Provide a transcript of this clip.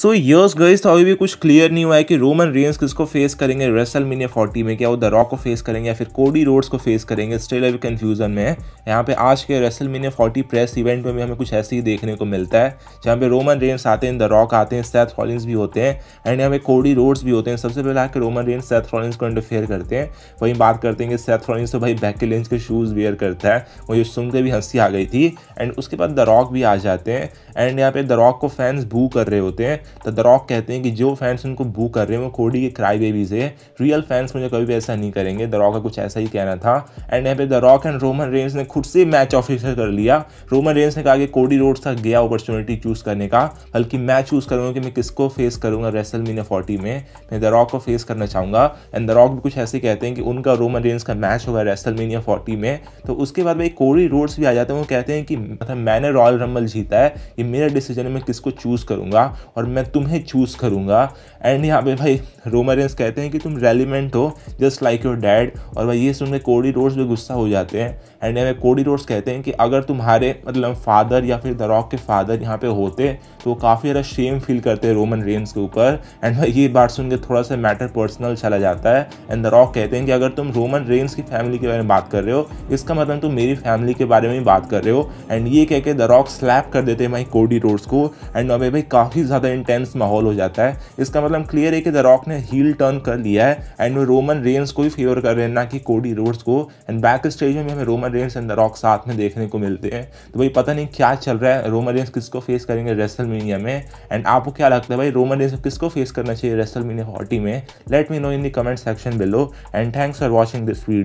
सो years गर्स तो अभी भी कुछ क्लियर नहीं हुआ है कि रोमन रेंस किसको फेस करेंगे रेसल मीनिया फोर्टी में क्या वो द रॉक को फेस करेंगे या फिर कोडी रोड्स को फेस करेंगे स्टिल अभी कन्फ्यूजन में है यहाँ पे आज के WrestleMania forty press event में भी हमें कुछ ऐसे ही देखने को मिलता है जहाँ पे रोमन रेंस आते हैं द रॉक आते हैं सैथ फॉलिंग्स भी होते हैं एंड यहाँ पे कोडी रोड्स भी होते हैं सबसे पहले आके रोमन रेंस सैथ फॉलिंग्स को इंटरफेयर करते हैं वहीं बात करते हैं कि सैथ फॉलिंग्स तो भाई बैक लेंस के शूज़ वेयर करता है मुझे सुनते भी हंसी आ गई थी एंड उसके बाद द रॉक भी आ जाते हैं एंड यहाँ पे द रॉक को फैंस बू कर रहे होते हैं तो द रॉक कहते हैं कि जो फैंस उनको बू कर रहे हैं वो कोडी के क्राई बेबीज है रियल फैंस मुझे कभी भी ऐसा नहीं करेंगे द रॉक का कुछ ऐसा ही कहना था एंड यहाँ पे the Rock and Roman Reigns ने खुद से मैच ऑफिसर कर लिया रोमन रेंस ने कहा कि कोडी रोड था गया अपॉर्चुनिटी चूज़ करने का बल्कि मैं चूज़ करूंगा कि मैं किसको फेस करूंगा रेसल मीन फोर्टी में मैं द रॉक को फेस करना चाहूंगा एंड द रॉक भी कुछ ऐसे कहते हैं कि उनका रोमन रेंस का मैच होगा रेसल मीन फोर्टी में तो उसके बाद भाई कोडी रोड्स भी आ जाते हैं वो कहते हैं कि मतलब मैंने रॉयल रंबल जीता है ये मेरा डिसीजन है मैं किसको चूज़ करूंगा और मैं तुम्हें चूज़ करूँगा एंड यहाँ पे भाई रोमरेंस कहते हैं कि तुम रेलिमेंट हो जस्ट लाइक योर डैड और भाई ये सुन के कोडी रोड्स भी गुस्सा हो जाते हैं एंड यहाँ पे कोडी रोड्स कहते हैं कि अगर तुम्हारे मतलब फादर या फिर दरॉक के फादर यहाँ पे होते तो काफ़ी ज़्यादा शेम फील करते हैं रोमन रेंस के ऊपर एंड भाई ये बात सुन के थोड़ा सा मैटर पर्सनल चला जाता है एंड दरॉक कहते हैं कि अगर तुम रोमन रेंस की फैमिली के बारे में बात कर रहे हो इसका मतलब तुम मेरी फैमिली के बारे में ही बात कर रहे हो एंड ये कह के दरॉक स्लैप कर देते हैं भाई कोडी रोड्स को एंड अभी भाई काफ़ी ज़्यादा इंटेंस माहौल हो जाता है इसका मतलब क्लियर है कि द रॉक ने हील टर्न कर लिया है एंड वो रोमन रेंस को ही फेवर कर रहे हैं ना कि कोडी रोड्स को एंड बैक स्टेज में हमें Roman Reigns and the Rock साथ में देखने को मिलते हैं तो भाई पता नहीं क्या चल रहा है रोमन रेंस किसको फेस करेंगे रेसल मीनिया में एंड आपको क्या लगता है भाई रोमन रेंस किसको फेस करना चाहिए रेसल मीनिया में let me know in the comment section below and thanks for watching this video